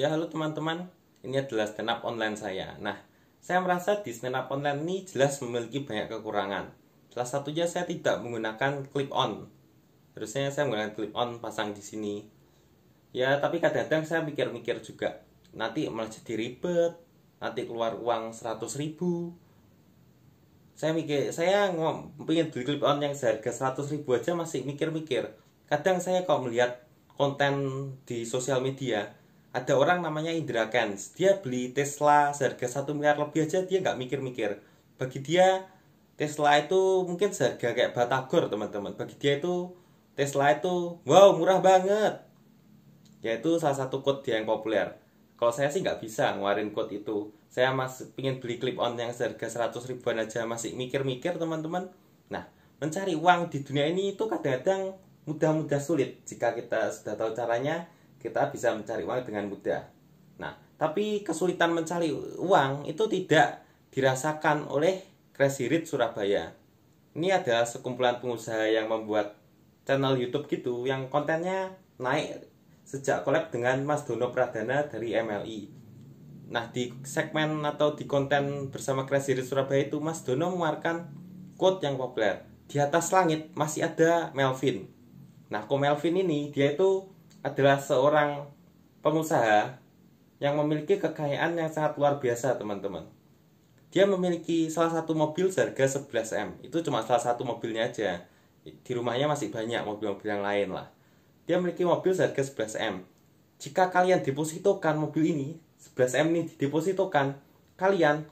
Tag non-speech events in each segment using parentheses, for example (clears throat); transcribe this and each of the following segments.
Ya halo teman-teman, ini adalah stand up online saya. Nah, saya merasa di stand up online ini jelas memiliki banyak kekurangan. Salah satunya saya tidak menggunakan clip on. Harusnya saya menggunakan clip on pasang di sini. Ya, tapi kadang-kadang saya mikir mikir juga. Nanti malah jadi ribet, nanti keluar uang 100 ribu, saya mikir saya ingin beli clip on yang seharga 100 ribu aja masih mikir-mikir kadang saya kalau melihat konten di sosial media ada orang namanya Indra Kens dia beli Tesla seharga satu miliar lebih aja dia nggak mikir-mikir bagi dia Tesla itu mungkin seharga kayak batagor teman-teman bagi dia itu Tesla itu wow murah banget yaitu salah satu quote dia yang populer kalau saya sih nggak bisa ngeluarin quote itu saya masih pingin beli clip on yang seharga 100 ribuan aja masih mikir-mikir teman-teman nah mencari uang di dunia ini itu kadang-kadang mudah-mudah sulit jika kita sudah tahu caranya kita bisa mencari uang dengan mudah. Nah, tapi kesulitan mencari uang itu tidak dirasakan oleh Crazy Rich Surabaya. Ini adalah sekumpulan pengusaha yang membuat channel YouTube gitu yang kontennya naik sejak collab dengan Mas Dono Pradana dari MLI. E. Nah, di segmen atau di konten bersama Crazy Rich Surabaya itu Mas Dono mengeluarkan quote yang populer. Di atas langit masih ada Melvin. Nah, kok Melvin ini dia itu adalah seorang pengusaha yang memiliki kekayaan yang sangat luar biasa, teman-teman. Dia memiliki salah satu mobil seharga 11M. Itu cuma salah satu mobilnya aja. Di rumahnya masih banyak mobil-mobil yang lain lah. Dia memiliki mobil seharga 11M. Jika kalian depositokan mobil ini, 11M ini didepositokan, kalian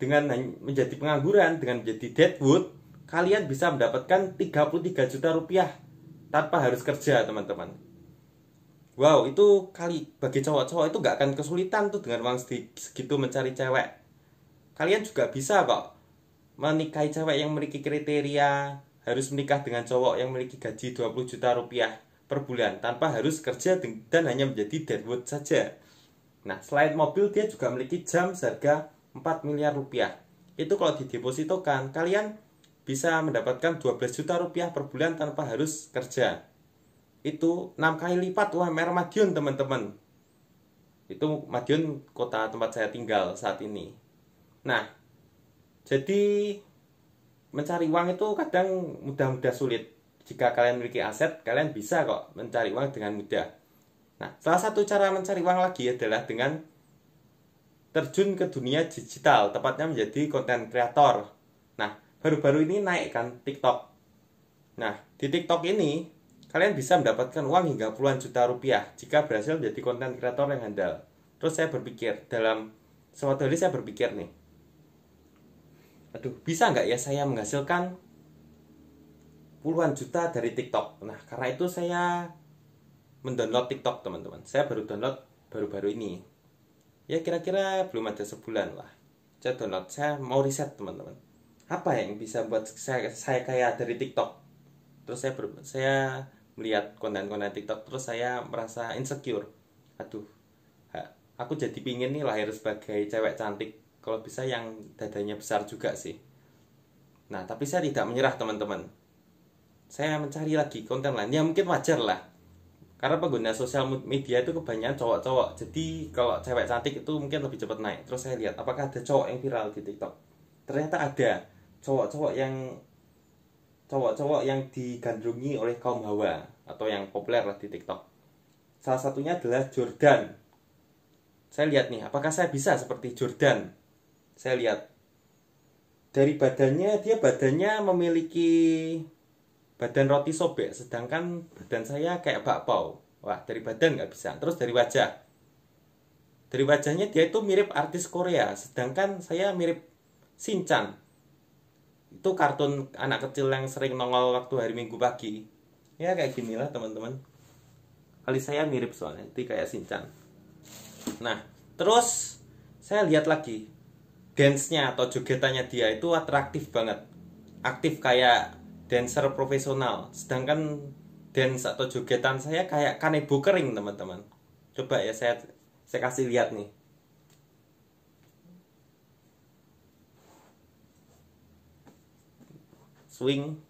dengan menjadi pengangguran, dengan menjadi deadwood, kalian bisa mendapatkan 33 juta rupiah tanpa harus kerja, teman-teman wow itu kali bagi cowok-cowok itu nggak akan kesulitan tuh dengan uang segitu mencari cewek kalian juga bisa kok menikahi cewek yang memiliki kriteria harus menikah dengan cowok yang memiliki gaji 20 juta rupiah per bulan tanpa harus kerja dan hanya menjadi deadwood saja. Nah, selain mobil dia juga memiliki jam seharga 4 miliar rupiah. Itu kalau didepositokan, kalian bisa mendapatkan 12 juta rupiah per bulan tanpa harus kerja itu enam kali lipat UMR Madiun teman-teman itu Madiun kota tempat saya tinggal saat ini nah jadi mencari uang itu kadang mudah-mudah sulit jika kalian memiliki aset kalian bisa kok mencari uang dengan mudah nah salah satu cara mencari uang lagi adalah dengan terjun ke dunia digital tepatnya menjadi konten kreator nah baru-baru ini naik kan TikTok nah di TikTok ini Kalian bisa mendapatkan uang hingga puluhan juta rupiah jika berhasil menjadi konten kreator yang handal. Terus saya berpikir, dalam suatu hari saya berpikir nih, aduh bisa nggak ya saya menghasilkan puluhan juta dari TikTok. Nah, karena itu saya mendownload TikTok, teman-teman. Saya baru download baru-baru ini. Ya kira-kira belum ada sebulan lah. Saya download, saya mau riset, teman-teman. Apa yang bisa buat saya, saya kaya dari TikTok? Terus saya saya melihat konten-konten TikTok terus saya merasa insecure aduh aku jadi pingin nih lahir sebagai cewek cantik kalau bisa yang dadanya besar juga sih nah tapi saya tidak menyerah teman-teman saya mencari lagi konten lain ya mungkin wajar lah karena pengguna sosial media itu kebanyakan cowok-cowok jadi kalau cewek cantik itu mungkin lebih cepat naik terus saya lihat apakah ada cowok yang viral di TikTok ternyata ada cowok-cowok yang cowok-cowok yang digandrungi oleh kaum hawa atau yang populer lah di TikTok. Salah satunya adalah Jordan. Saya lihat nih, apakah saya bisa seperti Jordan? Saya lihat dari badannya dia badannya memiliki badan roti sobek, sedangkan badan saya kayak bakpao. Wah, dari badan nggak bisa. Terus dari wajah. Dari wajahnya dia itu mirip artis Korea, sedangkan saya mirip Sinchan itu kartun anak kecil yang sering nongol waktu hari minggu pagi ya kayak gini lah teman-teman kali saya mirip soalnya nanti kayak sinchan nah terus saya lihat lagi dance-nya atau jogetannya dia itu atraktif banget aktif kayak dancer profesional sedangkan dance atau jogetan saya kayak kanebo kering teman-teman coba ya saya saya kasih lihat nih swing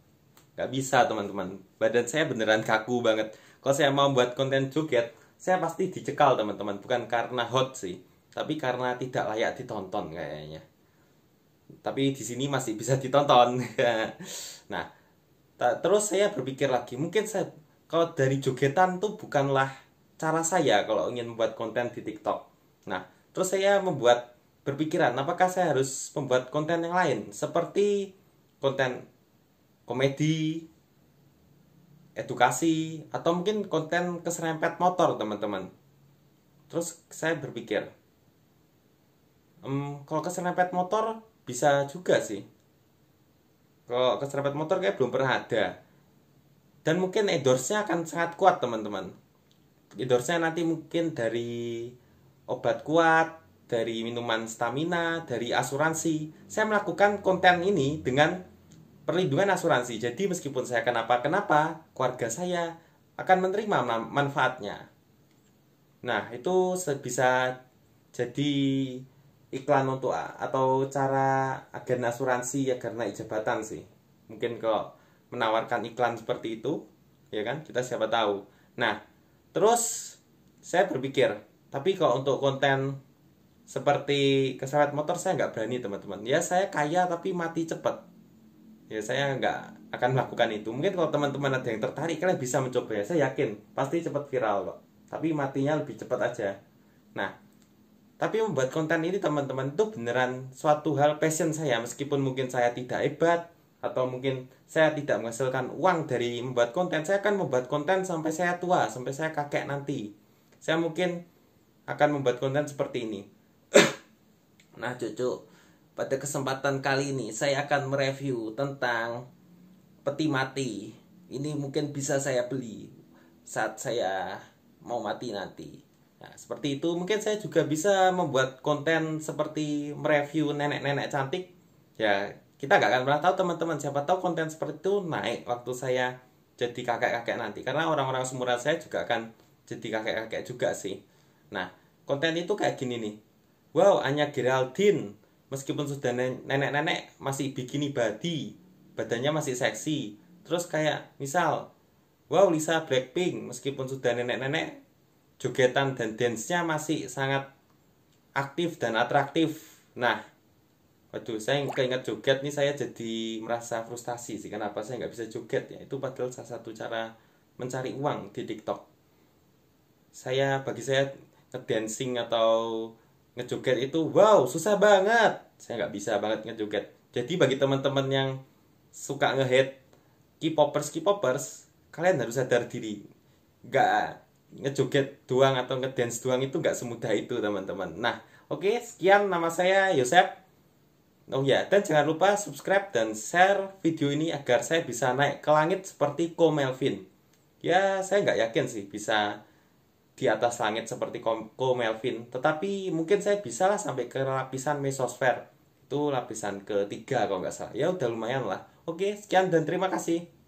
nggak bisa teman-teman badan saya beneran kaku banget kalau saya mau buat konten joget saya pasti dicekal teman-teman bukan karena hot sih tapi karena tidak layak ditonton kayaknya tapi di sini masih bisa ditonton (laughs) nah terus saya berpikir lagi mungkin saya kalau dari jogetan tuh bukanlah cara saya kalau ingin membuat konten di TikTok nah terus saya membuat berpikiran apakah saya harus membuat konten yang lain seperti konten komedi, edukasi, atau mungkin konten keserempet motor teman-teman. Terus saya berpikir, um, kalau keserempet motor bisa juga sih. Kalau keserempet motor kayak belum pernah ada. Dan mungkin endorse-nya akan sangat kuat teman-teman. Endorse-nya nanti mungkin dari obat kuat, dari minuman stamina, dari asuransi. Saya melakukan konten ini dengan perlindungan asuransi. Jadi meskipun saya kenapa-kenapa, keluarga saya akan menerima manfaatnya. Nah, itu bisa jadi iklan untuk atau cara agen asuransi ya karena jabatan sih. Mungkin kalau menawarkan iklan seperti itu, ya kan? Kita siapa tahu. Nah, terus saya berpikir, tapi kalau untuk konten seperti keseret motor saya nggak berani teman-teman. Ya saya kaya tapi mati cepat ya saya nggak akan melakukan itu mungkin kalau teman-teman ada yang tertarik kalian bisa mencoba ya saya yakin pasti cepat viral kok tapi matinya lebih cepat aja nah tapi membuat konten ini teman-teman itu beneran suatu hal passion saya meskipun mungkin saya tidak hebat atau mungkin saya tidak menghasilkan uang dari membuat konten saya akan membuat konten sampai saya tua sampai saya kakek nanti saya mungkin akan membuat konten seperti ini (clears throat) nah cucu pada kesempatan kali ini saya akan mereview tentang peti mati. Ini mungkin bisa saya beli saat saya mau mati nanti. Nah, seperti itu mungkin saya juga bisa membuat konten seperti mereview nenek-nenek cantik. Ya, kita nggak akan pernah tahu teman-teman siapa tahu konten seperti itu naik waktu saya jadi kakek-kakek nanti karena orang-orang semurah saya juga akan jadi kakek-kakek juga sih. Nah, konten itu kayak gini nih. Wow, hanya Geraldine meskipun sudah nenek-nenek masih bikini body badannya masih seksi terus kayak misal wow Lisa Blackpink meskipun sudah nenek-nenek jogetan dan dance-nya masih sangat aktif dan atraktif nah Waduh, saya keinget joget nih saya jadi merasa frustasi sih kenapa saya nggak bisa joget ya itu padahal salah satu cara mencari uang di TikTok. Saya bagi saya ngedancing atau ngejoget itu wow susah banget saya nggak bisa banget ngejoget jadi bagi teman-teman yang suka ngehit K-popers K-popers kalian harus sadar diri nggak ngejoget doang atau ngedance doang itu nggak semudah itu teman-teman nah oke okay, sekian nama saya Yosep Oh ya, dan jangan lupa subscribe dan share video ini agar saya bisa naik ke langit seperti Ko Melvin. Ya, saya nggak yakin sih bisa di atas langit seperti Ko Melvin, tetapi mungkin saya bisa lah sampai ke lapisan mesosfer. Itu lapisan ketiga kalau nggak salah. Ya udah lumayan lah. Oke, sekian dan terima kasih.